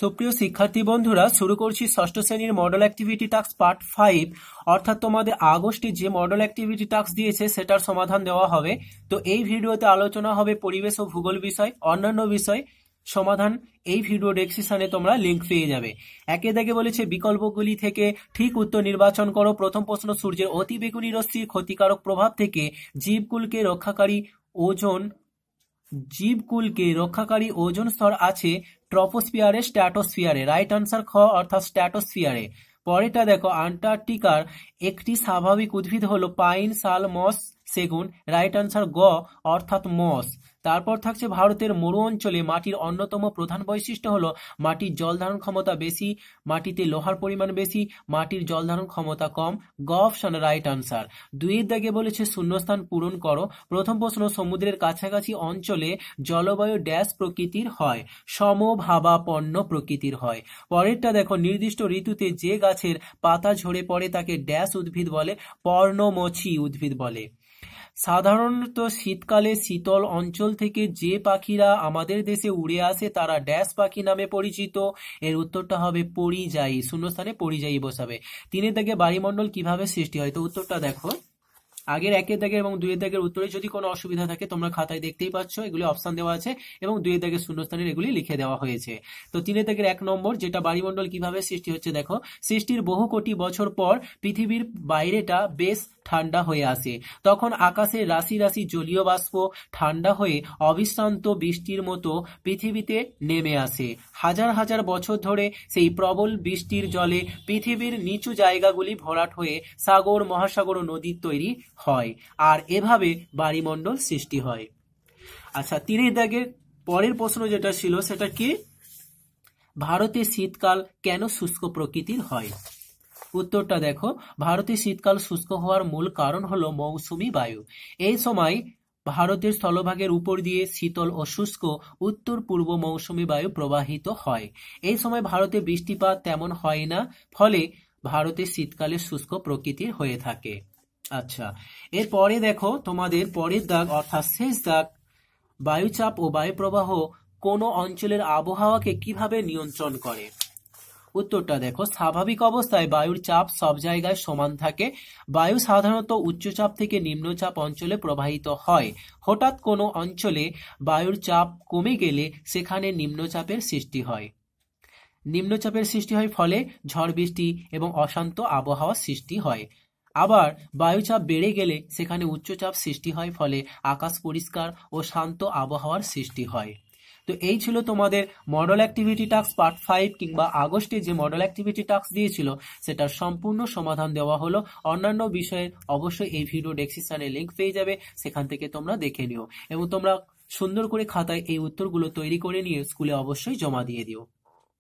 সুপ্রিয় শিক্ষার্থী বন্ধুরা শুরু করছি ষষ্ঠ শ্রেণীর model activity task part five অর্থাৎ তোমাদের আগস্টে যে মডেল অ্যাক্টিভিটি টাস্ক দিয়েছে সেটার সমাধান দেওয়া হবে তো এই ভিডিওতে আলোচনা হবে পরিবেশ ও ভূগোল বিষয় অন্যান্য বিষয় সমাধান এই ভিডিও ডেসক্রিপশনে তোমরা লিঙ্ক পেয়ে যাবে একে দেখে বলেছে বিকল্পগুলি থেকে ঠিক উত্তর নির্বাচন করো প্রথম প্রশ্ন সূর্যের অতি বেগুনি রশ্মির ক্ষতিকারক প্রভাব থেকে জীবকুলকে রক্ষাকারী ওজন জীবকুলকে রক্ষাকারী ওজন স্তর আছে ট্রপোস্ফিয়ারে স্ট্র্যাটোস্ফিয়ারে রাইট আনসার খ অর্থাৎ স্ট্র্যাটোস্ফিয়ারে পরেরটা দেখো আন্টার্কটিকার একটি স্বাভাবিক উদ্ভিদ হলো পাইন সাল মস সেগুন রাইট আনসার গ অর্থাৎ মস তারপর থাকছে ভারতের মরু অঞ্চলে মাটির অন্যতম প্রধান বৈশিষ্ট্য হল মাটির জল ধারণ ক্ষমতা বেশি মাটিতে লোহার পরিমাণ বেশি মাটির জল ধারণ ক্ষমতা কম গ অপশন রাইট আনসার দুইয়ের দাগে বলেছে শূন্যস্থান পূরণ করো প্রথম প্রশ্ন সমুদ্রের কাছাকাছি অঞ্চলে জলবায়ু ড্যাশ প্রকৃতির হয় সমভাবাপন্ন প্রকৃতির হয় পরেরটা দেখো নির্দিষ্ট ঋতুতে যে গাছের পাতা ঝরে পড়ে তাকে ড্যাশ উদ্ভিদ বলে পর্ণমোচী উদ্ভিদ বলে সাধারণত শীতকালে শীতল অঞ্চল থেকে যে পাখিরা আমাদের দেশে উড়ে আসে তারা ড্যাশ পাখি নামে পরিচিত এর উত্তরটা হবে পরিযায়ী শূন্যস্থানে পরিযায়ী বসাবে তিনের থেকে বায়ুমণ্ডল কিভাবে সৃষ্টি হয় তো উত্তরটা দেখো আগের একের দাগের এবং দুইয়ের দাগের উত্তরে যদি কোনো অসুবিধা থাকে তোমরা খাতায় দেখতেই পাচ্ছ এগুলি অপশান দেওয়া আছে এবং দুইয়ের দাগের শূন্যস্থানের এগুলি লিখে দেওয়া হয়েছে তো তিনের দাগের এক নম্বর যেটা বায়ুমণ্ডল কিভাবে সৃষ্টি হচ্ছে দেখো সৃষ্টির বহু কোটি বছর পর পৃথিবীর বাইরেটা বেশ ঠান্ডা হয়ে আসে তখন আকাশে রাশি রাশি জলীয় বাষ্প ঠান্ডা হয়ে অবিশ্রান্ত বৃষ্টির মতো পৃথিবীতে নেমে আসে হাজার হাজার বছর ধরে সেই প্রবল বৃষ্টির জলে পৃথিবীর নিচু জায়গাগুলি ভরাট হয়ে সাগর মহাসাগর ও নদী তৈরি হয় আর এভাবে বাড়িমণ্ডল সৃষ্টি হয় আচ্ছা তিনি দাগে পরের প্রশ্ন যেটা ছিল সেটা কি ভারতে শীতকাল কেন শুষ্ক প্রকৃতির হয় উত্তরটা দেখো ভারতে শীতকাল শুষ্ক হওয়ার মূল কারণ হলো মৌসুমি বায়ু এই সময় ভারতের স্থলভাগের উপর দিয়ে শীতল ও শুষ্ক উত্তর-পূর্ব মৌসুমি বায়ু প্রবাহিত হয়। এই সময় ভারতে বৃষ্টিপাত তেমন হয় না, ফলে ভারতে শীতকালে শুষ্ক প্রকৃতির হয়ে থাকে। আচ্ছা, এরপরে দেখো তোমাদের পরের দাগ অর্থাৎ শেষ দাগ বায়ুচাপ ও বায়ুপ্রবাহ কোন অঞ্চলের আবহাওয়াকে কিভাবে নিয়ন্ত্রণ করে উত্তরটা দেখো স্বাভাবিক অবস্থায় বায়ুর চাপ সব জায়গায় সমান থাকে বায়ু সাধারণত উচ্চচাপ থেকে নিম্নচাপ অঞ্চলে প্রবাহিত হয় হঠাৎ কোনো অঞ্চলে বায়ুর চাপ কমে গেলে সেখানে নিম্নচাপের সৃষ্টি হয় নিম্নচাপের সৃষ্টি হয় ফলে ঝড় বৃষ্টি এবং অশান্ত আবহাওয়ার সৃষ্টি হয় আবার বায়ুচাপ বেড়ে গেলে সেখানে উচ্চচাপ সৃষ্টি হয় ফলে আকাশ পরিষ্কার ও শান্ত আবহাওয়ার সৃষ্টি হয় তো এই ছিল তোমাদের model activity task part five কিংবা আগস্টে যে মডেল অ্যাক্টিভিটি টাস্ক দিয়েছিল সেটার সম্পূর্ণ সমাধান দেওয়া হলো অন্যান্য বিষয়ে অবশ্যই এই ভিডিও ডেসক্রিপশানে লিঙ্ক পেয়ে যাবে সেখান থেকে তোমরা দেখে নিও এবং তোমরা সুন্দর করে খাতায় এই উত্তরগুলো তৈরি করে নিয়ে স্কুলে অবশ্যই জমা দিয়ে দিও